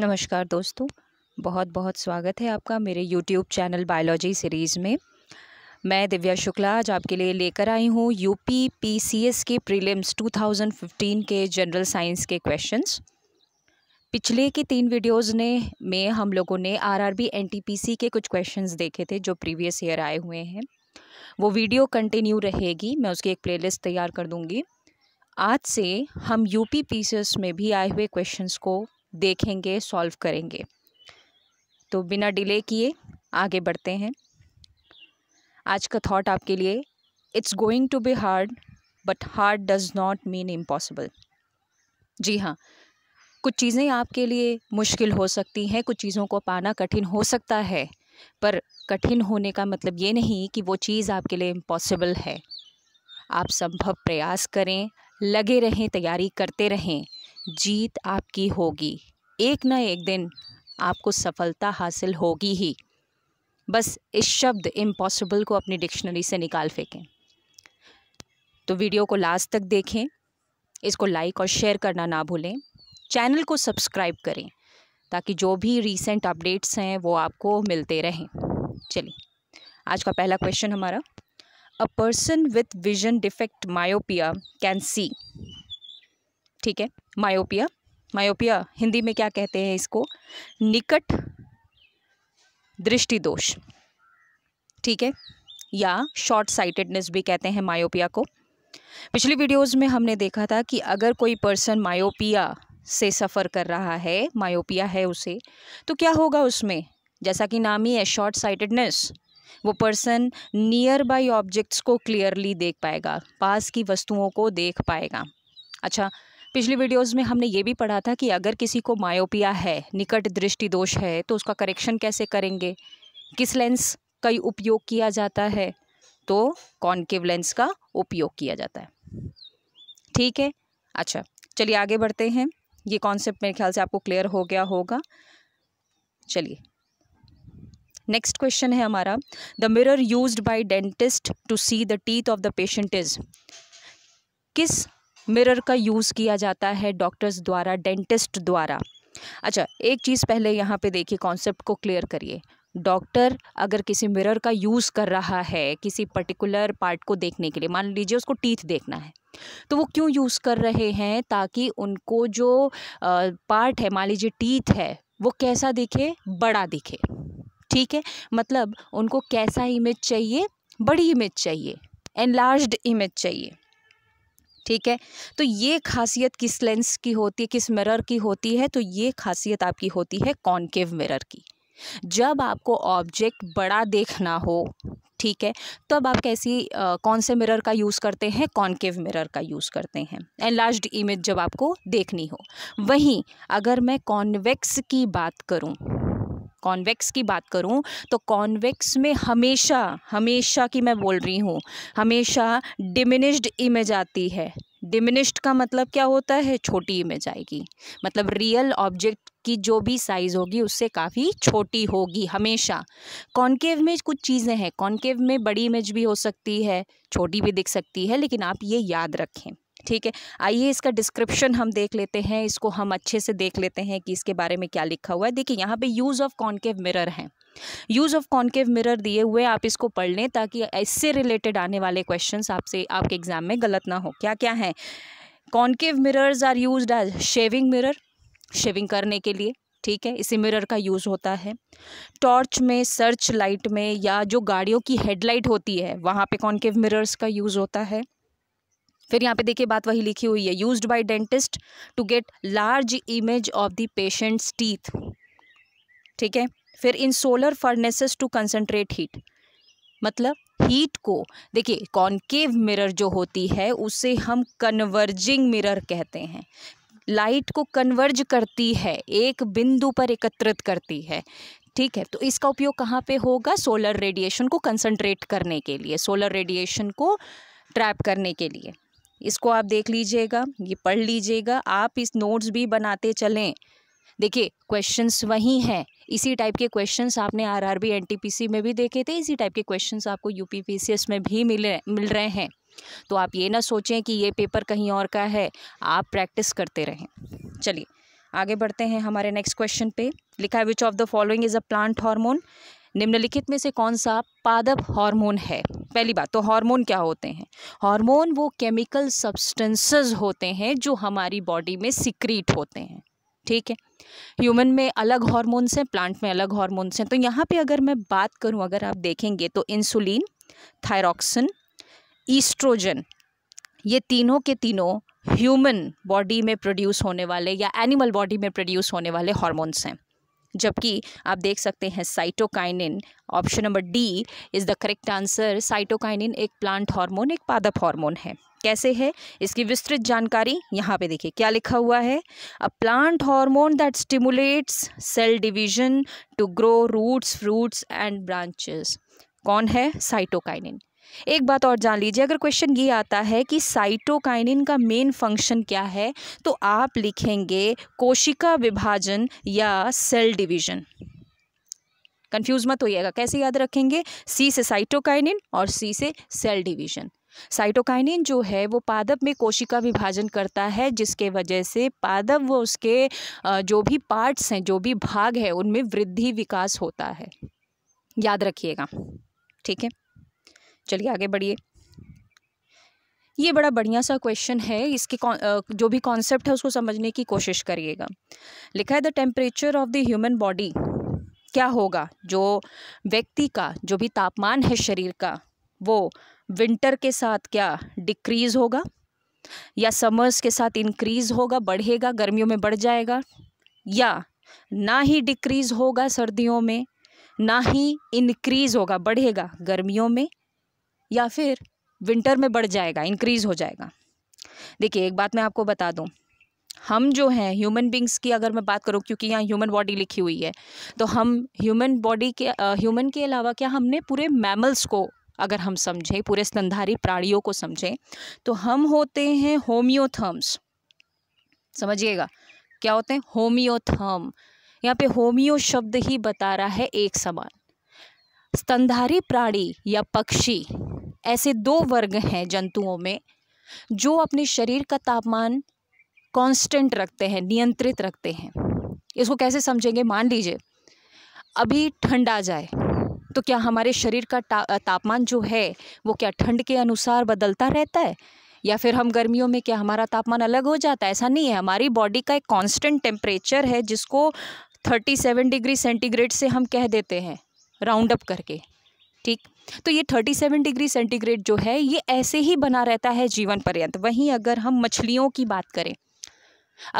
नमस्कार दोस्तों बहुत बहुत स्वागत है आपका मेरे YouTube चैनल बायोलॉजी सीरीज़ में मैं दिव्या शुक्ला आज आपके लिए लेकर आई हूँ यूपी पीसीएस के प्रीलिम्स 2015 के जनरल साइंस के क्वेश्चंस पिछले की तीन वीडियोस ने में हम लोगों ने आरआरबी एनटीपीसी के कुछ क्वेश्चंस देखे थे जो प्रीवियस ईयर आए हुए हैं वो वीडियो कंटिन्यू रहेगी मैं उसकी एक लिस्ट तैयार कर दूँगी आज से हम सी एस में भी आए हुए क्वेश्चन को देखेंगे सॉल्व करेंगे तो बिना डिले किए आगे बढ़ते हैं आज का थॉट आपके लिए it's going to be hard but hard does not mean impossible जी हाँ कुछ चीज़ें आपके लिए मुश्किल हो सकती हैं कुछ चीज़ों को पाना कठिन हो सकता है पर कठिन होने का मतलब ये नहीं कि वो चीज़ आपके लिए इम्पॉसिबल है आप संभव प्रयास करें लगे रहें तैयारी करते रहें जीत आपकी होगी एक न एक दिन आपको सफलता हासिल होगी ही बस इस शब्द इम्पॉसिबल को अपनी डिक्शनरी से निकाल फेंकें तो वीडियो को लास्ट तक देखें इसको लाइक और शेयर करना ना भूलें चैनल को सब्सक्राइब करें ताकि जो भी रीसेंट अपडेट्स हैं वो आपको मिलते रहें चलिए आज का पहला क्वेश्चन हमारा a person with vision defect myopia can see ठीक है मायोपिया मायोपिया हिंदी में क्या कहते हैं इसको निकट दृष्टि दोष ठीक है या शॉर्ट साइटेडनेस भी कहते हैं मायोपिया को पिछली वीडियोस में हमने देखा था कि अगर कोई पर्सन मायोपिया से सफ़र कर रहा है मायोपिया है उसे तो क्या होगा उसमें जैसा कि नाम ही है शॉर्ट साइटेडनेस वो पर्सन नियर बाई ऑब्जेक्ट्स को क्लियरली देख पाएगा पास की वस्तुओं को देख पाएगा अच्छा पिछली वीडियोस में हमने ये भी पढ़ा था कि अगर किसी को मायोपिया है निकट दृष्टि दोष है तो उसका करेक्शन कैसे करेंगे किस लेंस का उपयोग किया जाता है तो कॉन्केव लेंस का उपयोग किया जाता है ठीक है अच्छा चलिए आगे बढ़ते हैं ये कॉन्सेप्ट मेरे ख्याल से आपको क्लियर हो गया होगा चलिए नेक्स्ट क्वेश्चन है हमारा the mirror use by dentist to see the teeth of the patient is किस मिरर का यूज़ किया जाता है डॉक्टर्स द्वारा डेंटिस्ट द्वारा अच्छा एक चीज़ पहले यहाँ पे देखिए कॉन्सेप्ट को क्लियर करिए डॉक्टर अगर किसी मिरर का यूज़ कर रहा है किसी पर्टिकुलर पार्ट को देखने के लिए मान लीजिए उसको टीथ देखना है तो वो क्यों यूज़ कर रहे हैं ताकि उनको जो पार्ट है मान लीजिए टीथ है वो कैसा दिखे बड़ा दिखे ठीक है मतलब उनको कैसा इमेज चाहिए बड़ी इमेज चाहिए एनलार्ज इमेज चाहिए ठीक है तो ये खासियत किस लेंस की होती है किस मिरर की होती है तो ये खासियत आपकी होती है कॉन्केव मिरर की जब आपको ऑब्जेक्ट बड़ा देखना हो ठीक है तब आप कैसी आ, कौन से मिरर का यूज़ करते हैं कॉन्केव मिरर का यूज़ करते हैं एनलार्ज्ड इमेज जब आपको देखनी हो वहीं अगर मैं कॉन्वेक्स की बात करूं कॉन्वेक्स की बात करूँ तो कॉन्वेक्स में हमेशा हमेशा की मैं बोल रही हूँ हमेशा डिमिनिश्ड इमेज आती है डिमिनिश्ड का मतलब क्या होता है छोटी इमेज आएगी मतलब रियल ऑब्जेक्ट की जो भी साइज़ होगी उससे काफ़ी छोटी होगी हमेशा कॉन्केव में कुछ चीज़ें हैं कॉन्केव में बड़ी इमेज भी हो सकती है छोटी भी दिख सकती है लेकिन आप ये याद रखें ठीक है आइए इसका डिस्क्रिप्शन हम देख लेते हैं इसको हम अच्छे से देख लेते हैं कि इसके बारे में क्या लिखा हुआ है देखिए यहाँ पे यूज़ ऑफ कॉन्केव मिरर हैं यूज़ ऑफ कॉन्केव मिरर दिए हुए आप इसको पढ़ लें ताकि इससे रिलेटेड आने वाले क्वेश्चन आपसे आपके एग्ज़ाम में गलत ना हो क्या क्या हैं concave mirrors are use as shaving mirror shaving करने के लिए ठीक है इसी मिरर का यूज़ होता है टॉर्च में सर्च लाइट में या जो गाड़ियों की हेडलाइट होती है वहाँ पे कॉन्केव मिरर्स का यूज़ होता है फिर यहाँ पे देखिए बात वही लिखी हुई है used by dentist to get large image of the patient's teeth ठीक है फिर in solar furnaces to concentrate heat मतलब हीट को देखिए कॉन्केव मिरर जो होती है उसे हम कन्वर्जिंग मिरर कहते हैं लाइट को कन्वर्ज करती है एक बिंदु पर एकत्रित करती है ठीक है तो इसका उपयोग कहाँ पे होगा सोलर रेडिएशन को कंसंट्रेट करने के लिए सोलर रेडिएशन को ट्रैप करने के लिए इसको आप देख लीजिएगा ये पढ़ लीजिएगा आप इस नोट्स भी बनाते चलें देखिए क्वेश्चंस वही हैं इसी टाइप के क्वेश्चंस आपने आरआरबी एनटीपीसी में भी देखे थे इसी टाइप के क्वेश्चंस आपको यूपीपीसीएस में भी मिले मिल रहे हैं तो आप ये ना सोचें कि ये पेपर कहीं और का है आप प्रैक्टिस करते रहें चलिए आगे बढ़ते हैं हमारे नेक्स्ट क्वेश्चन पे लिखा है which of the following is a plant hormone निम्नलिखित में से कौन सा पादप हार्मोन है पहली बात तो हार्मोन क्या होते हैं हार्मोन वो केमिकल सब्सटेंसेस होते हैं जो हमारी बॉडी में सिक्रीट होते हैं ठीक है ह्यूमन में अलग हार्मोन्स हैं प्लांट में अलग हार्मोन्स हैं तो यहाँ पे अगर मैं बात करूँ अगर आप देखेंगे तो इंसुलिन थायरॉक्सिन ईस्ट्रोजन ये तीनों के तीनों ह्यूमन बॉडी में प्रोड्यूस होने वाले या एनिमल बॉडी में प्रोड्यूस होने वाले हार्मोन्स हैं जबकि आप देख सकते हैं cytokinin option number D is the correct answer cytokinin एक प्लांट हार्मोन एक पादप हार्मोन है कैसे है इसकी विस्तृत जानकारी यहाँ पे देखिए क्या लिखा हुआ है a plant hormone that stimulates cell division to grow roots fruits and branches कौन है साइटोकाइनिन एक बात और जान लीजिए अगर क्वेश्चन ये आता है कि साइटोकाइनिन का मेन फंक्शन क्या है तो आप लिखेंगे कोशिका विभाजन या सेल डिवीजन कंफ्यूज मत होइएगा कैसे याद रखेंगे सी से साइटोकाइनिन और सी से सेल डिवीजन साइटोकाइनिन जो है वो पादप में कोशिका विभाजन करता है जिसके वजह से पादप व उसके जो भी पार्ट्स हैं जो भी भाग है उनमें वृद्धि विकास होता है याद रखिएगा ठीक है चलिए आगे बढ़िए ये बड़ा बढ़िया सा क्वेश्चन है इसके जो भी कॉन्सेप्ट है उसको समझने की कोशिश करिएगा लिखा है the temperature of the human body क्या होगा जो व्यक्ति का जो भी तापमान है शरीर का वो विंटर के साथ क्या डिक्रीज़ होगा या समर्स के साथ इंक्रीज़ होगा बढ़ेगा गर्मियों में बढ़ जाएगा या ना ही डिक्रीज़ होगा सर्दियों में ना ही इंक्रीज़ होगा बढ़ेगा गर्मियों में या फिर विंटर में बढ़ जाएगा इंक्रीज़ हो जाएगा देखिए एक बात मैं आपको बता दूँ हम जो हैं ह्यूमन बींग्स की अगर मैं बात करूँ क्योंकि यहाँ ह्यूमन बॉडी लिखी हुई है तो हम ह्यूमन बॉडी के ह्यूमन के अलावा क्या हमने पूरे मैमल्स को अगर हम समझें पूरे स्तनधारी प्राणियों को समझें तो हम होते हैं होम्योथर्म्स समझिएगा क्या होते हैं होम्योथर्म यहाँ पे होम्यो शब्द ही बता रहा है एक समान स्तनधारी प्राणी या पक्षी ऐसे दो वर्ग हैं जंतुओं में जो अपने शरीर का तापमान कांस्टेंट रखते हैं नियंत्रित रखते हैं इसको कैसे समझेंगे मान लीजिए अभी ठंड आ जाए तो क्या हमारे शरीर का ता, तापमान जो है वो क्या ठंड के अनुसार बदलता रहता है या फिर हम गर्मियों में क्या हमारा तापमान अलग हो जाता है ऐसा नहीं है हमारी बॉडी का एक कांस्टेंट टेम्परेचर है जिसको 37 डिग्री सेंटीग्रेड से हम कह देते हैं राउंड अप करके ठीक तो ये 37 डिग्री सेंटीग्रेड जो है ये ऐसे ही बना रहता है जीवन पर्यंत वहीं अगर हम मछलियों की बात करें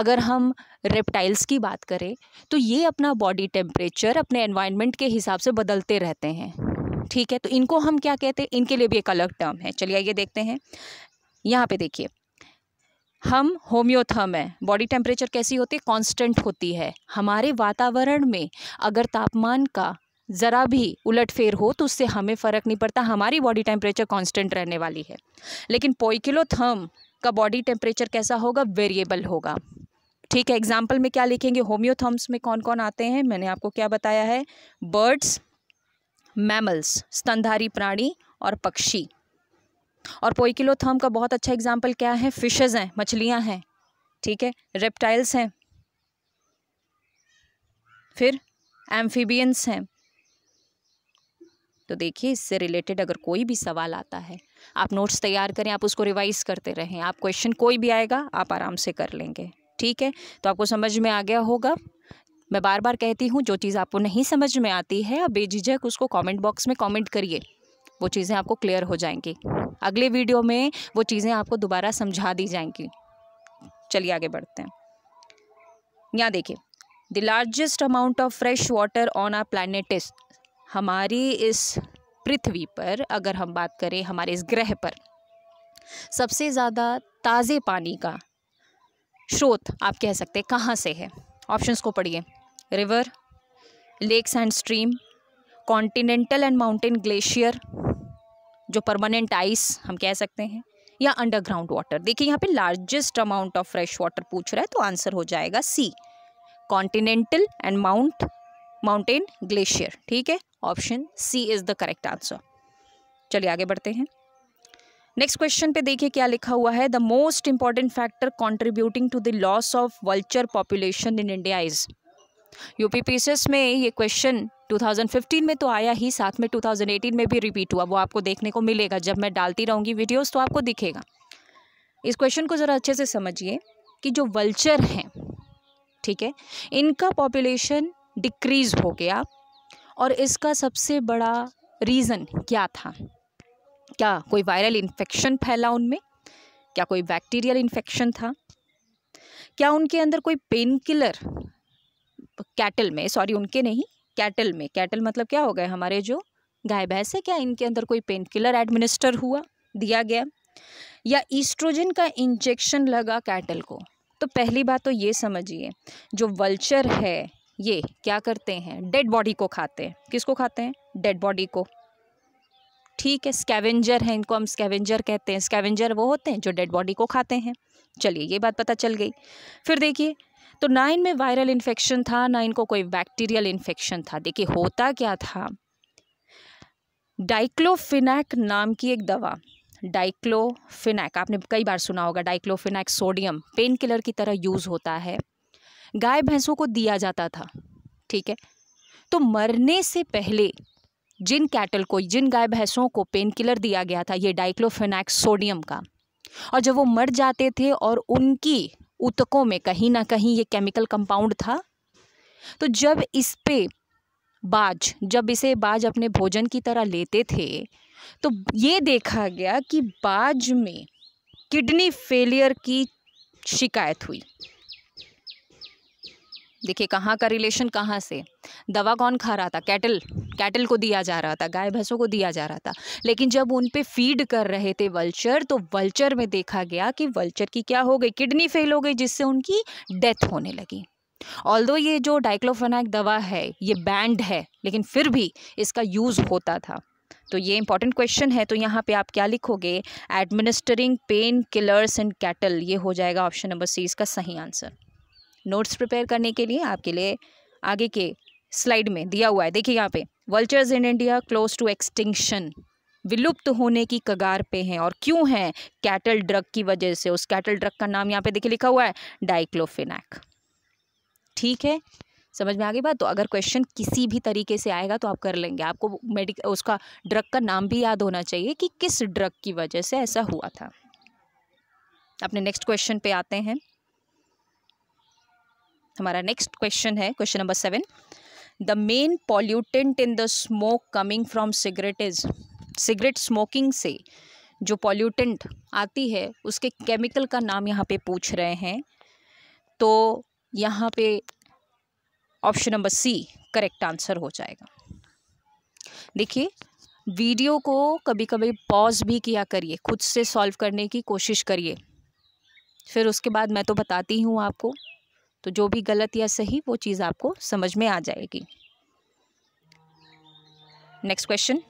अगर हम रेप्टाइल्स की बात करें तो ये अपना बॉडी टेम्परेचर अपने एनवायरमेंट के हिसाब से बदलते रहते हैं ठीक है तो इनको हम क्या कहते हैं इनके लिए भी एक अलग टर्म है चलिए आइए देखते हैं यहाँ पे देखिए हम होम्योथर्म है बॉडी टेम्परेचर कैसी होती है कांस्टेंट होती है हमारे वातावरण में अगर तापमान का ज़रा भी उलट फेर हो तो उससे हमें फ़र्क नहीं पड़ता हमारी बॉडी टेम्परेचर कांस्टेंट रहने वाली है लेकिन पोइकिलोथर्म का बॉडी टेम्परेचर कैसा होगा वेरिएबल होगा ठीक है एग्जाम्पल में क्या लिखेंगे होम्योथर्म्स में कौन कौन आते हैं मैंने आपको क्या बताया है बर्ड्स मैमल्स स्तनधारी प्राणी और पक्षी और पोइकिलोथर्म का बहुत अच्छा एग्जाम्पल क्या है फिशेज हैं मछलियाँ हैं ठीक है रेप्टाइल्स हैं फिर एम्फीबियंस हैं तो देखिए इससे रिलेटेड अगर कोई भी सवाल आता है आप नोट्स तैयार करें आप उसको रिवाइज करते रहें आप क्वेश्चन कोई भी आएगा आप आराम से कर लेंगे ठीक है तो आपको समझ में आ गया होगा मैं बार बार कहती हूँ जो चीज़ आपको नहीं समझ में आती है आप बेझिझक उसको कमेंट बॉक्स में कमेंट करिए वो चीज़ें आपको क्लियर हो जाएंगी अगले वीडियो में वो चीज़ें आपको दोबारा समझा दी जाएंगी चलिए आगे बढ़ते हैं यहाँ देखिए the largest amount of fresh water on our planets हमारी इस पृथ्वी पर अगर हम बात करें हमारे इस ग्रह पर सबसे ज़्यादा ताज़े पानी का स्रोत आप कह सकते हैं कहाँ से है ऑप्शंस को पढ़िए river lakes and stream continental and mountain glacier जो परमानेंट आइस हम कह सकते हैं या अंडरग्राउंड वाटर देखिए यहाँ पे largest amount of fresh water पूछ रहा है तो आंसर हो जाएगा C continental and mount mountain glacier ठीक है option C is the correct answer चलिए आगे बढ़ते हैं नेक्स्ट क्वेश्चन पे देखिए क्या लिखा हुआ है the most important factor contributing to the loss of vulture population in India is UP PCS में ये क्वेश्चन 2015 में तो आया ही साथ में 2018 में भी रिपीट हुआ वो आपको देखने को मिलेगा जब मैं डालती रहूँगी वीडियोस तो आपको दिखेगा इस क्वेश्चन को ज़रा अच्छे से समझिए कि जो वल्चर हैं ठीक है इनका पॉपुलेशन डिक्रीज़ हो गया और इसका सबसे बड़ा रीज़न क्या था क्या कोई वायरल इन्फेक्शन फैला उनमें क्या कोई बैक्टीरियल इन्फेक्शन था क्या उनके अंदर कोई पेन किलर कैटल में सॉरी उनके नहीं कैटल में कैटल मतलब क्या हो गए हमारे जो गाय भैंस है क्या इनके अंदर कोई पेन किलर एडमिनिस्टर हुआ दिया गया या ईस्ट्रोजन का इंजेक्शन लगा कैटल को तो पहली बात तो ये समझिए जो वल्चर है ये क्या करते हैं डेड बॉडी को खाते हैं किसको खाते हैं डेड बॉडी को ठीक है स्कैवेंजर हैं इनको हम स्कैवेंजर कहते हैं स्कैवेंजर वो होते हैं जो डेड बॉडी को खाते हैं चलिए ये बात पता चल गई फिर देखिए तो ना इनमें वायरल इन्फेक्शन था ना इनको कोई बैक्टीरियल इन्फेक्शन था देखिए होता क्या था डाइक्लोफिनैक नाम की एक दवा डाइक्लोफिनैक आपने कई बार सुना होगा डाइक्लोफिनैक सोडियम पेन किलर की तरह यूज़ होता है गाय भैंसों को दिया जाता था ठीक है तो मरने से पहले जिन कैटल को जिन गाय भैंसों को पेन किलर दिया गया था ये डाइक्लोफेनाक सोडियम का और जब वो मर जाते थे और उनकी उतकों में कहीं ना कहीं ये केमिकल कंपाउंड था तो जब इस पे बाज जब इसे बाज अपने भोजन की तरह लेते थे तो ये देखा गया कि बाज में किडनी फेलियर की शिकायत हुई देखिए कहाँ का रिलेशन कहाँ से दवा कौन खा रहा था कैटल कैटल को दिया जा रहा था गाय भैंसों को दिया जा रहा था लेकिन जब उन पे फीड कर रहे थे वल्चर तो वल्चर में देखा गया कि वल्चर की क्या हो गई किडनी फेल हो गई जिससे उनकी डेथ होने लगी ऑल दो ये जो डाइक्लोफेनाइक दवा है ये बैंड है लेकिन फिर भी इसका यूज़ होता था तो ये इंपॉर्टेंट क्वेश्चन है तो यहाँ पे आप क्या लिखोगे administering pain killers and cattle ये हो जाएगा ऑप्शन नंबर सी इसका सही आंसर नोट्स प्रिपेयर करने के लिए आपके लिए आगे के स्लाइड में दिया हुआ है देखिए यहाँ पे vultures in India close to extinction विलुप्त होने की कगार पे हैं और क्यों हैं कैटल ड्रग की वजह से उस कैटल ड्रग का नाम यहाँ पे देखिए लिखा हुआ है डाइक्लोफिनैक ठीक है समझ में आ गई बात तो अगर क्वेश्चन किसी भी तरीके से आएगा तो आप कर लेंगे आपको मेडिक उसका ड्रग का नाम भी याद होना चाहिए कि किस ड्रग की वजह से ऐसा हुआ था अपने नेक्स्ट क्वेश्चन पे आते हैं हमारा नेक्स्ट क्वेश्चन है question number seven the main pollutant in the smoke coming from cigarette is cigarette smoking से जो पॉल्यूटेंट आती है उसके केमिकल का नाम यहाँ पे पूछ रहे हैं तो यहाँ पे option number C correct answer हो जाएगा देखिए वीडियो को कभी कभी पॉज भी किया करिए खुद से सॉल्व करने की कोशिश करिए फिर उसके बाद मैं तो बताती हूँ आपको तो जो भी गलत या सही वो चीज़ आपको समझ में आ जाएगी next question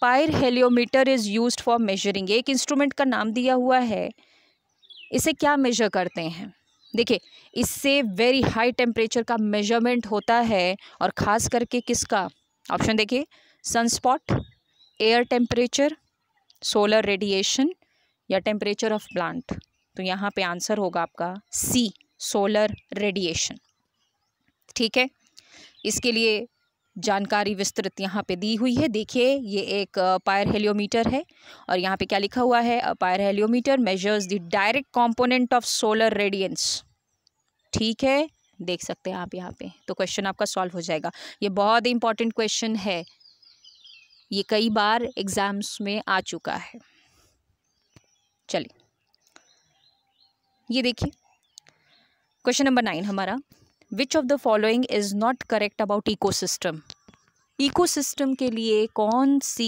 pyrheliometer is use for measuring एक इंस्ट्रूमेंट का नाम दिया हुआ है इसे क्या मेजर करते हैं देखिए इससे वेरी हाई टेम्परेचर का मेजरमेंट होता है और ख़ास करके किसका ऑप्शन देखिए sunspot air temperature solar radiation या टेम्परेचर ऑफ प्लांट तो यहाँ पे आंसर होगा आपका सी सोलर रेडिएशन ठीक है इसके लिए जानकारी विस्तृत यहाँ पे दी हुई है देखिए ये एक पायर हेलियोमीटर है और यहाँ पे क्या लिखा हुआ है pyrheliometer measures the direct component of solar radiance ठीक है देख सकते हैं आप यहाँ पे तो क्वेश्चन आपका सॉल्व हो जाएगा ये बहुत इंपॉर्टेंट क्वेश्चन है ये कई बार एग्ज़ाम्स में आ चुका है चलिए ये देखिए क्वेश्चन नंबर नाइन हमारा which of the following is not correct about ecosystem ecosystem के लिए कौन सी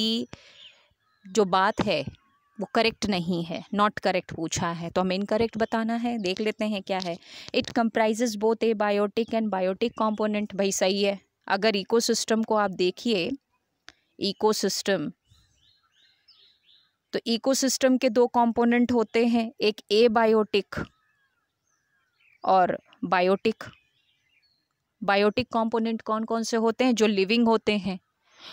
जो बात है वो करेक्ट नहीं है नॉट करेक्ट पूछा है तो हमें इनकरेक्ट बताना है देख लेते हैं क्या है it comprises both abiotic and biotic component भाई सही है अगर इकोसिस्टम को आप देखिए इकोसिस्टम तो इकोसिस्टम के दो कंपोनेंट होते हैं एक ए बायोटिक और बायोटिक बायोटिक कंपोनेंट कौन कौन से होते हैं जो लिविंग होते हैं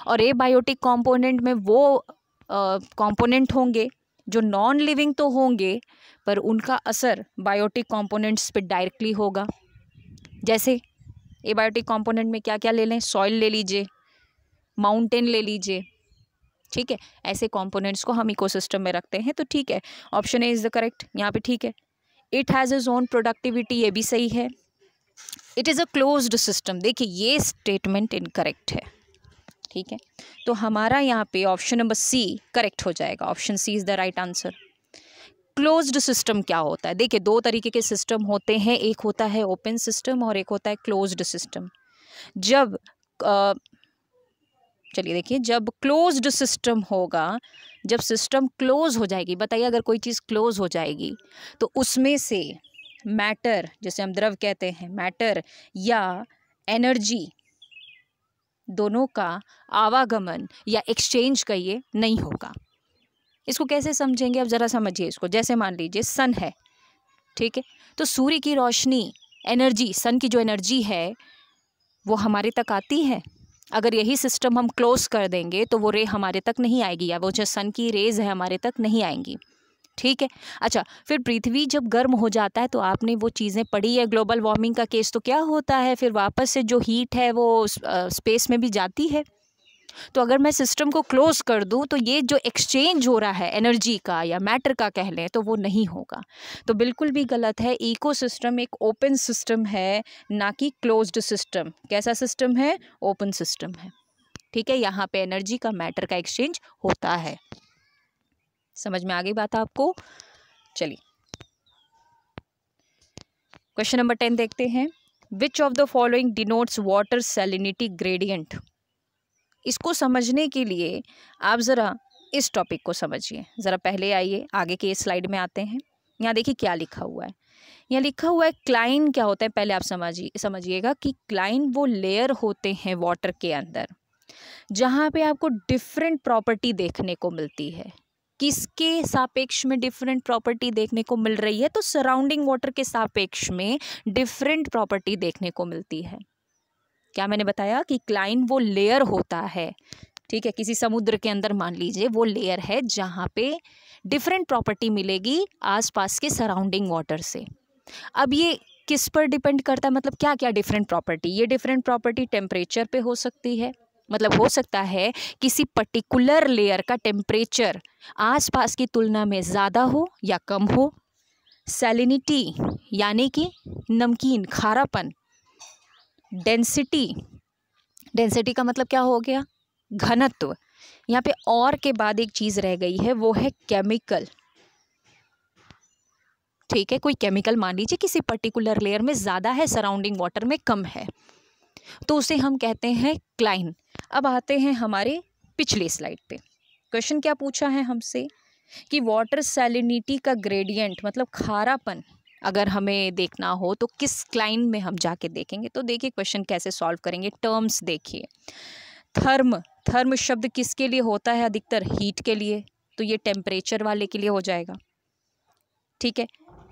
और ए बायोटिक कॉम्पोनेंट में वो कंपोनेंट होंगे जो नॉन लिविंग तो होंगे पर उनका असर बायोटिक कंपोनेंट्स पे डायरेक्टली होगा जैसे ए बायोटिक कॉम्पोनेंट में क्या क्या ले लें सॉइल ले लीजिए माउंटेन ले लीजिए ठीक है ऐसे कंपोनेंट्स को हम इकोसिस्टम में रखते हैं तो ठीक है option A is the correct यहाँ पे ठीक है it has its own productivity ये भी सही है it is a closed system देखिए ये स्टेटमेंट इनकरेक्ट है ठीक है तो हमारा यहाँ पे ऑप्शन नंबर सी करेक्ट हो जाएगा option C is the right answer closed system क्या होता है देखिए दो तरीके के सिस्टम होते हैं एक होता है ओपन सिस्टम और एक होता है क्लोज्ड सिस्टम जब चलिए देखिए जब क्लोज्ड सिस्टम होगा जब सिस्टम क्लोज हो जाएगी बताइए अगर कोई चीज़ क्लोज हो जाएगी तो उसमें से मैटर जैसे हम द्रव कहते हैं मैटर या एनर्जी दोनों का आवागमन या एक्सचेंज कहिए नहीं होगा इसको कैसे समझेंगे आप ज़रा समझिए इसको जैसे मान लीजिए सन है ठीक है तो सूर्य की रोशनी एनर्जी सन की जो एनर्जी है वो हमारे तक आती है अगर यही सिस्टम हम क्लोज कर देंगे तो वो रे हमारे तक नहीं आएगी या वो जो सन की रेज है हमारे तक नहीं आएंगी ठीक है अच्छा फिर पृथ्वी जब गर्म हो जाता है तो आपने वो चीज़ें पढ़ी है ग्लोबल वार्मिंग का केस तो क्या होता है फिर वापस से जो हीट है वो स्पेस में भी जाती है तो अगर मैं सिस्टम को क्लोज कर दूं तो ये जो एक्सचेंज हो रहा है एनर्जी का या मैटर का कह लें तो वो नहीं होगा तो बिल्कुल भी गलत है इको सिस्टम एक ओपन सिस्टम है ना कि क्लोज्ड सिस्टम कैसा सिस्टम है ओपन सिस्टम है ठीक है यहाँ पे एनर्जी का मैटर का एक्सचेंज होता है समझ में आ गई बात आपको चलिए क्वेश्चन नंबर टेन देखते हैं which of the following denotes water salinity gradient इसको समझने के लिए आप ज़रा इस टॉपिक को समझिए ज़रा पहले आइए आगे के स्लाइड में आते हैं यहाँ देखिए क्या लिखा हुआ है यहाँ लिखा हुआ है क्लाइन क्या होता है पहले आप समझिए समझिएगा कि क्लाइन वो लेयर होते हैं वाटर के अंदर जहाँ पे आपको डिफरेंट प्रॉपर्टी देखने को मिलती है किसके सापेक्ष में डिफरेंट प्रॉपर्टी देखने को मिल रही है तो सराउंडिंग वाटर के सापेक्ष में डिफरेंट प्रॉपर्टी देखने को मिलती है क्या मैंने बताया कि क्लाइन वो लेयर होता है ठीक है किसी समुद्र के अंदर मान लीजिए वो लेयर है जहाँ पे डिफरेंट प्रॉपर्टी मिलेगी आसपास के सराउंडिंग वाटर से अब ये किस पर डिपेंड करता है मतलब क्या क्या डिफरेंट प्रॉपर्टी ये डिफरेंट प्रॉपर्टी टेम्परेचर पे हो सकती है मतलब हो सकता है किसी पर्टिकुलर लेयर का टेम्परेचर आसपास की तुलना में ज़्यादा हो या कम हो सैलिनिटी यानी कि नमकीन खारापन डेंसिटी डेंसिटी का मतलब क्या हो गया घनत्व यहाँ पे और के बाद एक चीज़ रह गई है वो है केमिकल ठीक है कोई केमिकल मान लीजिए किसी पर्टिकुलर लेयर में ज़्यादा है सराउंडिंग वाटर में कम है तो उसे हम कहते हैं क्लाइन अब आते हैं हमारे पिछले स्लाइड पे क्वेश्चन क्या पूछा है हमसे कि वाटर सैलिनिटी का ग्रेडियंट मतलब खारापन अगर हमें देखना हो तो किस क्लाइन में हम जाके देखेंगे तो देखिए क्वेश्चन कैसे सॉल्व करेंगे टर्म्स देखिए थर्म थर्म शब्द किसके लिए होता है अधिकतर हीट के लिए तो ये टेम्परेचर वाले के लिए हो जाएगा ठीक है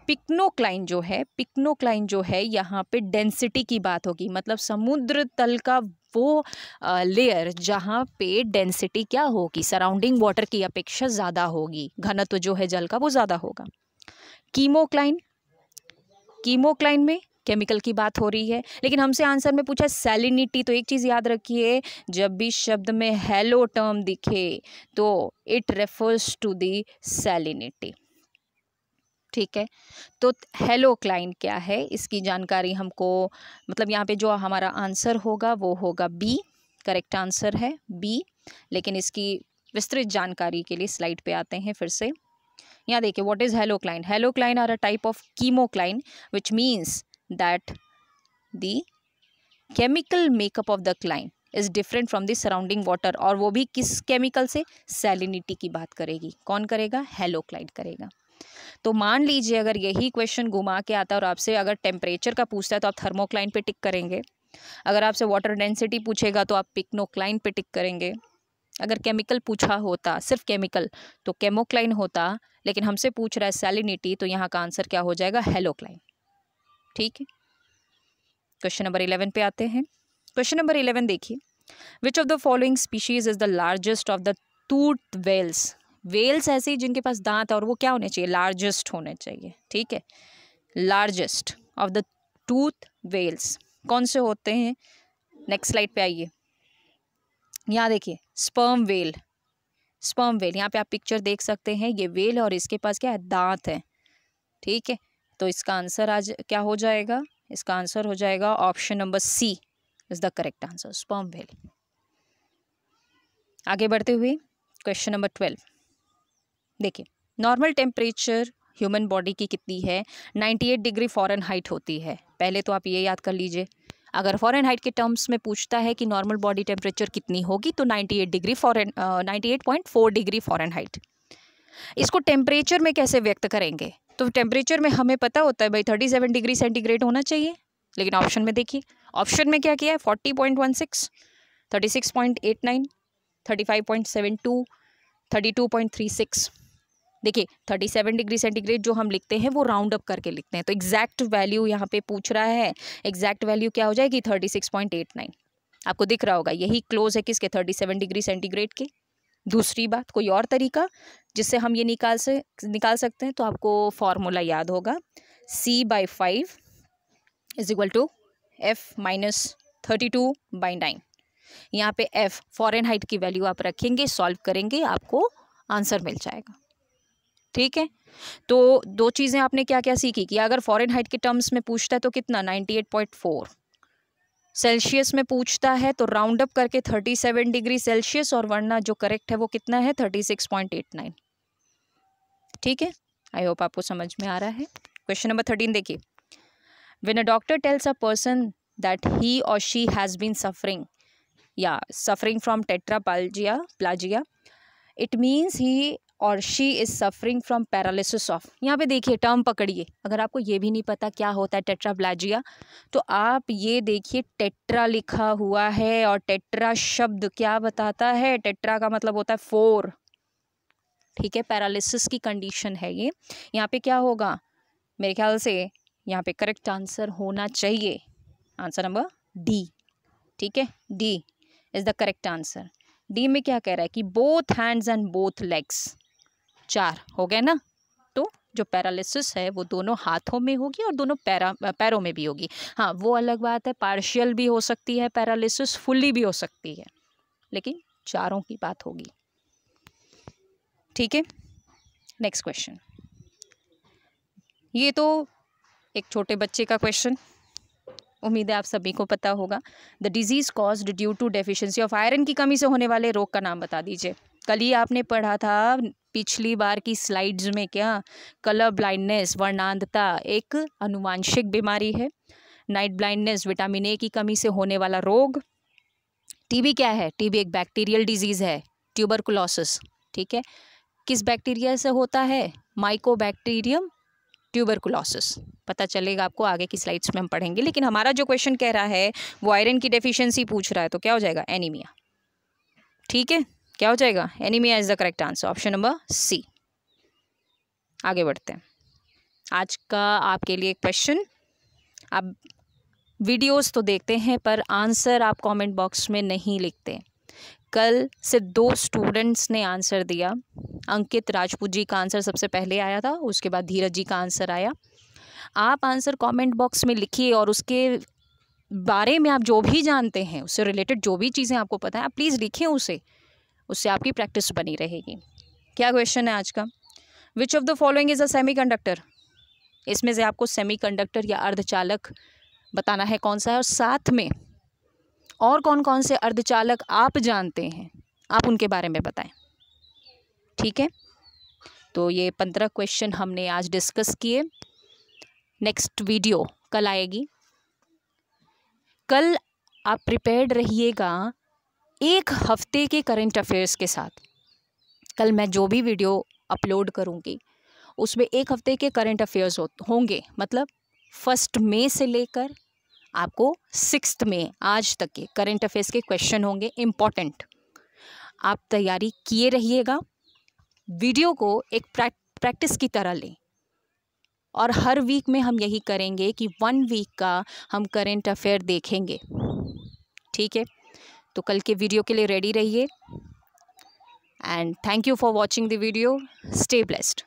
पिक्नोक्लाइन जो है पिक्नोक्लाइन जो है यहाँ पे डेंसिटी की बात होगी मतलब समुद्र तल का वो लेयर जहाँ पे डेंसिटी क्या होगी सराउंडिंग वाटर की अपेक्षा ज़्यादा होगी घनत्व जो है जल का वो ज़्यादा होगा कीमोक्लाइन कीमोक्लाइन में केमिकल की बात हो रही है लेकिन हमसे आंसर में पूछा सेलिनिटी तो एक चीज़ याद रखिए जब भी शब्द में हेलो टर्म दिखे तो it refers to the salinity ठीक है तो हेलो क्लाइन क्या है इसकी जानकारी हमको मतलब यहाँ पे जो हमारा आंसर होगा वो होगा बी करेक्ट आंसर है बी लेकिन इसकी विस्तृत जानकारी के लिए स्लाइड पे आते हैं फिर से यहाँ देखिए what is halocline halocline are a type of chemocline which means that the chemical makeup of the cline is different from the surrounding water और वो भी किस केमिकल से सैलिनिटी की बात करेगी कौन करेगा हेलोक्लाइन करेगा तो मान लीजिए अगर यही क्वेश्चन घुमा के आता है और आपसे अगर टेम्परेचर का पूछता है तो आप थर्मोक्लाइन पे टिक करेंगे अगर आपसे वाटर डेंसिटी पूछेगा तो आप पिकनोक्लाइन पे टिक करेंगे अगर केमिकल पूछा होता सिर्फ केमिकल तो केमोक्लाइन होता लेकिन हमसे पूछ रहा है सैलिनिटी तो यहाँ का आंसर क्या हो जाएगा हेलोक्लाइन ठीक है क्वेश्चन नंबर इलेवन पे आते हैं क्वेश्चन नंबर इलेवन देखिए which of the following species is the largest of the tooth whales whales ऐसे ही जिनके पास दांत और वो क्या होने चाहिए लार्जेस्ट होने चाहिए ठीक है largest of the tooth whales कौन से होते हैं नेक्स्ट स्लाइड पे आइए यहाँ देखिए स्पर्म वेल स्पर्म वेल यहाँ पे आप पिक्चर देख सकते हैं ये वेल और इसके पास क्या है दांत है ठीक है तो इसका आंसर आज क्या हो जाएगा इसका आंसर हो जाएगा option number C is the correct answer sperm whale आगे बढ़ते हुए क्वेश्चन नंबर ट्वेल्व देखिए नॉर्मल टेम्परेचर ह्यूमन बॉडी की कितनी है एट डिग्री फॉरन हाइट होती है पहले तो आप ये याद कर लीजिए अगर फॉरन हाइट के टर्म्स में पूछता है कि नॉर्मल बॉडी टेम्परेचर कितनी होगी तो 98 degree Fahrenheit ninety degree Fahrenheit इसको टेम्परेचर में कैसे व्यक्त करेंगे तो टेम्परेचर में हमें पता होता है भाई थर्टी सेवन डिग्री सेंटीग्रेड होना चाहिए लेकिन ऑप्शन में देखिए ऑप्शन में क्या किया है forty point one six thirty six point eight nine thirty five point seven two thirty two point three six देखिए थर्टी सेवन डिग्री सेंटीग्रेड जो हम लिखते हैं वो राउंड अप करके लिखते हैं तो एग्जैक्ट वैल्यू यहाँ पे पूछ रहा है एग्जैक्ट वैल्यू क्या हो जाएगी thirty six point eight nine आपको दिख रहा होगा यही क्लोज है किसके थर्टी सेवन डिग्री सेंटीग्रेड के दूसरी बात कोई और तरीका जिससे हम ये निकाल से निकाल सकते हैं तो आपको फॉर्मूला याद होगा C by five is equal to F minus thirty two by nine यहाँ पे एफ फॉरेन हाइट की वैल्यू आप रखेंगे सॉल्व करेंगे आपको आंसर मिल जाएगा ठीक है तो दो चीज़ें आपने क्या क्या सीखी कि अगर फॉरेन हाइट के टर्म्स में पूछता है तो कितना ninety eight point four Celsius में पूछता है तो राउंड अप करके थर्टी सेवन डिग्री सेल्सियस और वरना जो करेक्ट है वो कितना है thirty six point eight nine ठीक है आई होप आपको समझ में आ रहा है क्वेश्चन नंबर थर्टीन देखिए when a doctor tells a person that he और शी हैज बीन सफरिंग या suffering from tetraplegia it means he और she is suffering from paralysis of यहाँ पे देखिए टर्म पकड़िए अगर आपको ये भी नहीं पता क्या होता है टेट्राब्लाजिया तो आप ये देखिए टेट्रा लिखा हुआ है और टेट्रा शब्द क्या बताता है टेट्रा का मतलब होता है फोर ठीक है पैरालिसिस की कंडीशन है ये यहाँ पे क्या होगा मेरे ख्याल से यहाँ पे करेक्ट आंसर होना चाहिए आंसर नंबर डी ठीक है D is the correct answer D में क्या कह रहा है कि both hands and both legs चार हो गए ना तो जो पैरालिसिस है वो दोनों हाथों में होगी और दोनों पैरा पैरों में भी होगी हाँ वो अलग बात है पार्शियल भी हो सकती है पैरालिसिस फुल्ली भी हो सकती है लेकिन चारों की बात होगी ठीक है नेक्स्ट क्वेश्चन ये तो एक छोटे बच्चे का क्वेश्चन उम्मीद है आप सभी को पता होगा the disease cause due to deficiency of iron की कमी से होने वाले रोग का नाम बता दीजिए कल ही आपने पढ़ा था पिछली बार की स्लाइड्स में क्या कलर ब्लाइंडनेस वर्णांधता एक अनुवांशिक बीमारी है नाइट ब्लाइंडनेस विटामिन ए की कमी से होने वाला रोग टीबी क्या है टीबी एक बैक्टीरियल डिजीज़ है ट्यूबरकुलोसिस ठीक है किस बैक्टीरिया से होता है माइकोबैक्टीरियम ट्यूबरकुलोसिस पता चलेगा आपको आगे की स्लाइड्स में हम पढ़ेंगे लेकिन हमारा जो क्वेश्चन कह रहा है वो आयरन की डेफिशिएंसी पूछ रहा है तो क्या हो जाएगा एनीमिया ठीक है क्या हो जाएगा anaemia is the correct answer option number C आगे बढ़ते हैं आज का आपके लिए एक क्वेश्चन आप वीडियोस तो देखते हैं पर आंसर आप कमेंट बॉक्स में नहीं लिखते कल से दो स्टूडेंट्स ने आंसर दिया अंकित राजपूत जी का आंसर सबसे पहले आया था उसके बाद धीरज जी का आंसर आया आप आंसर कमेंट बॉक्स में लिखिए और उसके बारे में आप जो भी जानते हैं उससे रिलेटेड जो भी चीज़ें आपको पता है आप प्लीज़ लिखें उसे उससे आपकी प्रैक्टिस बनी रहेगी क्या क्वेश्चन है आज का which of the following is a conductor इसमें से आपको कंडक्टर या अर्धचालक बताना है कौन सा है और साथ में और कौन कौन से अर्धचालक आप जानते हैं आप उनके बारे में बताएं ठीक है तो ये पंद्रह क्वेश्चन हमने आज डिस्कस किए नेक्स्ट वीडियो कल आएगी कल आप प्रिपेयर्ड रहिएगा एक हफ्ते के करंट अफेयर्स के साथ कल मैं जो भी वीडियो अपलोड करूँगी उसमें एक हफ्ते के करंट अफेयर्स हो, होंगे मतलब फर्स्ट मे से लेकर आपको सिक्स में आज तक के करंट अफेयर्स के क्वेश्चन होंगे इम्पॉर्टेंट आप तैयारी किए रहिएगा वीडियो को एक प्रैक्टिस की तरह लें और हर वीक में हम यही करेंगे कि वन वीक का हम करेंट अफेयर देखेंगे ठीक है तो कल के वीडियो के लिए रेडी रहिए and thank you for watching the video stay blessed